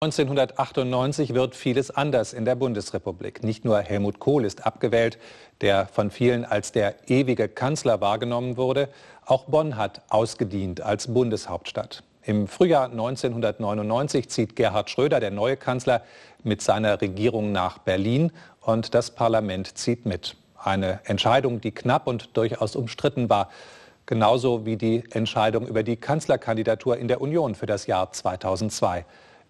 1998 wird vieles anders in der Bundesrepublik. Nicht nur Helmut Kohl ist abgewählt, der von vielen als der ewige Kanzler wahrgenommen wurde, auch Bonn hat ausgedient als Bundeshauptstadt. Im Frühjahr 1999 zieht Gerhard Schröder, der neue Kanzler, mit seiner Regierung nach Berlin und das Parlament zieht mit. Eine Entscheidung, die knapp und durchaus umstritten war, genauso wie die Entscheidung über die Kanzlerkandidatur in der Union für das Jahr 2002.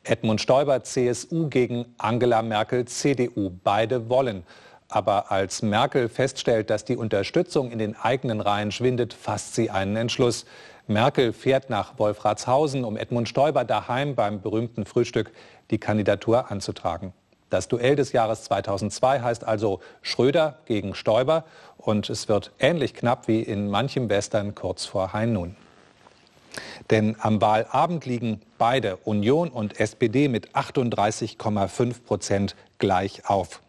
Edmund Stoiber CSU gegen Angela Merkel CDU. Beide wollen. Aber als Merkel feststellt, dass die Unterstützung in den eigenen Reihen schwindet, fasst sie einen Entschluss. Merkel fährt nach Wolfratshausen, um Edmund Stoiber daheim beim berühmten Frühstück die Kandidatur anzutragen. Das Duell des Jahres 2002 heißt also Schröder gegen Stoiber und es wird ähnlich knapp wie in manchem Western kurz vor Hain nun. Denn am Wahlabend liegen beide Union und SPD mit 38,5 Prozent gleich auf.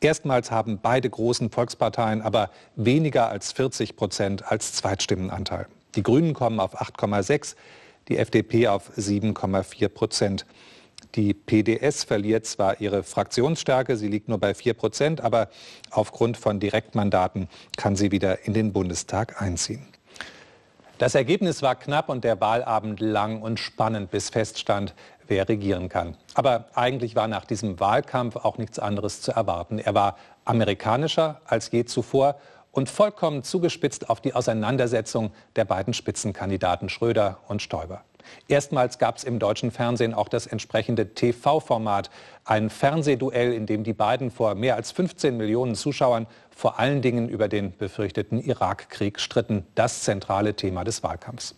Erstmals haben beide großen Volksparteien aber weniger als 40 Prozent als Zweitstimmenanteil. Die Grünen kommen auf 8,6, die FDP auf 7,4 Prozent. Die PDS verliert zwar ihre Fraktionsstärke, sie liegt nur bei 4 Prozent, aber aufgrund von Direktmandaten kann sie wieder in den Bundestag einziehen. Das Ergebnis war knapp und der Wahlabend lang und spannend, bis feststand, wer regieren kann. Aber eigentlich war nach diesem Wahlkampf auch nichts anderes zu erwarten. Er war amerikanischer als je zuvor und vollkommen zugespitzt auf die Auseinandersetzung der beiden Spitzenkandidaten Schröder und Stoiber. Erstmals gab es im deutschen Fernsehen auch das entsprechende TV-Format, ein Fernsehduell, in dem die beiden vor mehr als 15 Millionen Zuschauern vor allen Dingen über den befürchteten Irakkrieg stritten, das zentrale Thema des Wahlkampfs.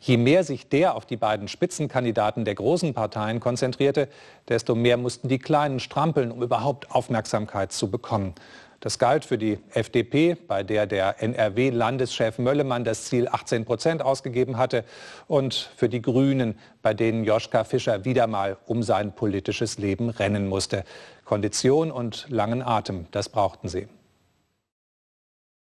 Je mehr sich der auf die beiden Spitzenkandidaten der großen Parteien konzentrierte, desto mehr mussten die Kleinen strampeln, um überhaupt Aufmerksamkeit zu bekommen. Das galt für die FDP, bei der der NRW-Landeschef Möllemann das Ziel 18 Prozent ausgegeben hatte, und für die Grünen, bei denen Joschka Fischer wieder mal um sein politisches Leben rennen musste. Kondition und langen Atem, das brauchten sie.